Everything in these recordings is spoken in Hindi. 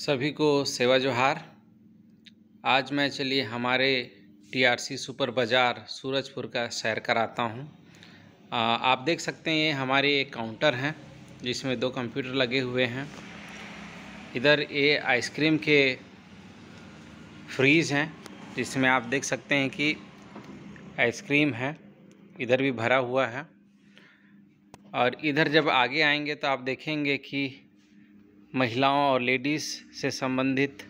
सभी को सेवा जोहार आज मैं चलिए हमारे टीआरसी सुपर बाज़ार सूरजपुर का सैर कराता हूं आप देख सकते हैं ये हमारे एक काउंटर हैं जिसमें दो कंप्यूटर लगे हुए हैं इधर ये आइसक्रीम के फ्रीज़ हैं जिसमें आप देख सकते हैं कि आइसक्रीम है इधर भी भरा हुआ है और इधर जब आगे आएंगे तो आप देखेंगे कि महिलाओं और लेडीज़ से संबंधित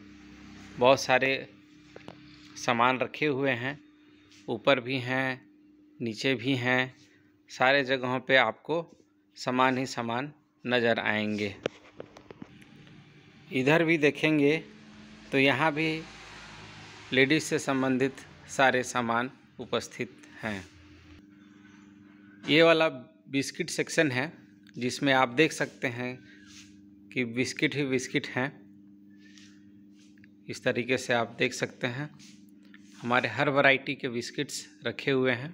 बहुत सारे सामान रखे हुए हैं ऊपर भी हैं नीचे भी हैं सारे जगहों पे आपको सामान ही सामान नज़र आएंगे इधर भी देखेंगे तो यहाँ भी लेडीज़ से संबंधित सारे सामान उपस्थित हैं ये वाला बिस्किट सेक्शन है जिसमें आप देख सकते हैं कि बिस्किट ही बिस्किट हैं इस तरीके से आप देख सकते हैं हमारे हर वैरायटी के बिस्किट्स रखे हुए हैं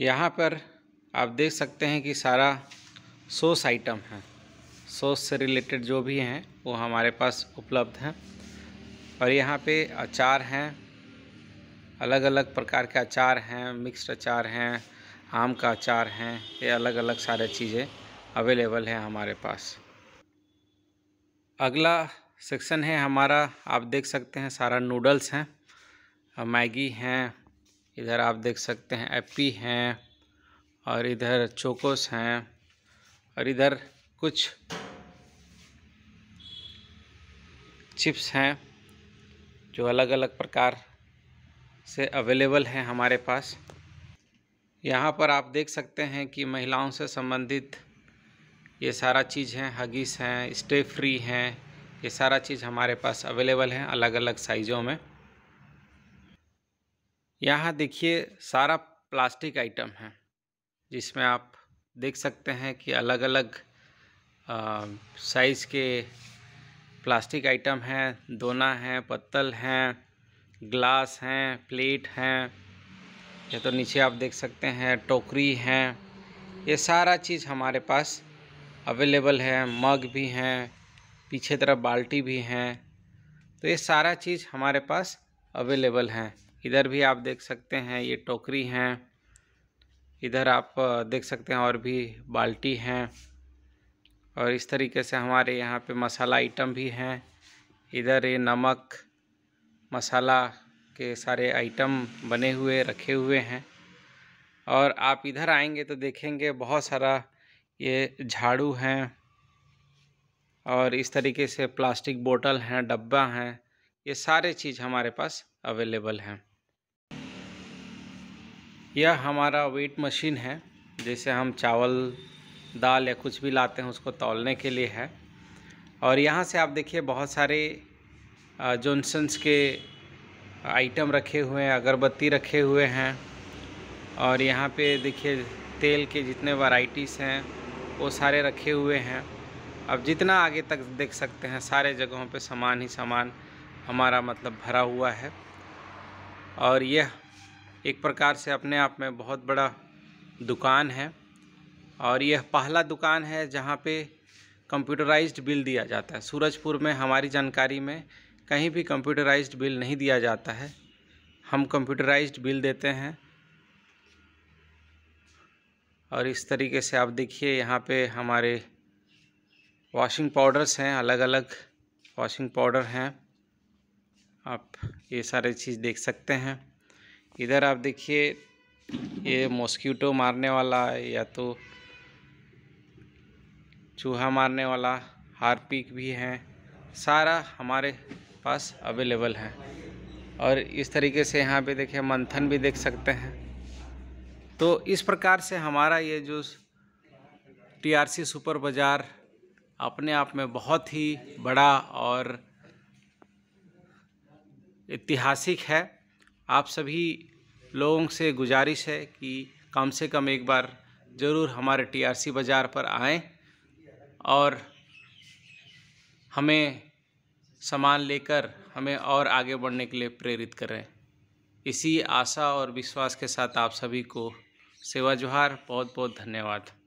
यहाँ पर आप देख सकते हैं कि सारा सोस आइटम है सोस से रिलेटेड जो भी हैं वो हमारे पास उपलब्ध हैं और यहाँ पे अचार हैं अलग अलग प्रकार के अचार हैं मिक्स्ड अचार हैं आम का अचार हैं ये अलग अलग सारे चीज़ें अवेलेबल है हमारे पास अगला सेक्शन है हमारा आप देख सकते हैं सारा नूडल्स हैं मैगी हैं इधर आप देख सकते हैं एप्पी हैं और इधर चोकोस हैं और इधर कुछ चिप्स हैं जो अलग अलग प्रकार से अवेलेबल हैं हमारे पास यहाँ पर आप देख सकते हैं कि महिलाओं से संबंधित ये सारा चीज़ हैं हगीस हैं स्टे फ्री हैं ये सारा चीज़ हमारे पास अवेलेबल हैं अलग अलग साइज़ों में यहाँ देखिए सारा प्लास्टिक आइटम है जिसमें आप देख सकते हैं कि अलग अलग साइज़ के प्लास्टिक आइटम हैं दोना हैं पत्तल हैं ग्लास हैं प्लेट हैं या तो नीचे आप देख सकते हैं टोकरी हैं ये सारा चीज़ हमारे पास अवेलेबल है मग भी हैं पीछे तरफ बाल्टी भी हैं तो ये सारा चीज़ हमारे पास अवेलेबल हैं इधर भी आप देख सकते हैं ये टोकरी हैं इधर आप देख सकते हैं और भी बाल्टी हैं और इस तरीके से हमारे यहाँ पे मसाला आइटम भी हैं इधर ये नमक मसाला के सारे आइटम बने हुए रखे हुए हैं और आप इधर आएंगे तो देखेंगे बहुत सारा ये झाड़ू हैं और इस तरीके से प्लास्टिक बोतल हैं डब्बा हैं ये सारे चीज़ हमारे पास अवेलेबल हैं यह हमारा वेट मशीन है जैसे हम चावल दाल या कुछ भी लाते हैं उसको तौलने के लिए है और यहाँ से आप देखिए बहुत सारे जॉनसन्स के आइटम रखे हुए हैं अगरबत्ती रखे हुए हैं और यहाँ पे देखिए तेल के जितने वैरायटीज़ हैं वो सारे रखे हुए हैं अब जितना आगे तक देख सकते हैं सारे जगहों पे सामान ही सामान हमारा मतलब भरा हुआ है और यह एक प्रकार से अपने आप में बहुत बड़ा दुकान है और यह पहला दुकान है जहाँ पे कंप्यूटराइज्ड बिल दिया जाता है सूरजपुर में हमारी जानकारी में कहीं भी कंप्यूटराइज्ड बिल नहीं दिया जाता है हम कंप्यूटराइज्ड बिल देते हैं और इस तरीके से आप देखिए यहाँ पे हमारे वॉशिंग पाउडर्स हैं अलग अलग वॉशिंग पाउडर हैं आप ये सारे चीज़ देख सकते हैं इधर आप देखिए ये मॉस्क्यूटो मारने वाला या तो चूहा मारने वाला हार्पिक भी हैं सारा हमारे पास अवेलेबल है और इस तरीके से यहाँ पे देखिए मंथन भी देख सकते हैं तो इस प्रकार से हमारा ये जो टीआरसी सुपर बाज़ार अपने आप में बहुत ही बड़ा और ऐतिहासिक है आप सभी लोगों से गुजारिश है कि कम से कम एक बार ज़रूर हमारे टीआरसी बाज़ार पर आएं और हमें सामान लेकर हमें और आगे बढ़ने के लिए प्रेरित करें इसी आशा और विश्वास के साथ आप सभी को सेवा जोहार बहुत बहुत धन्यवाद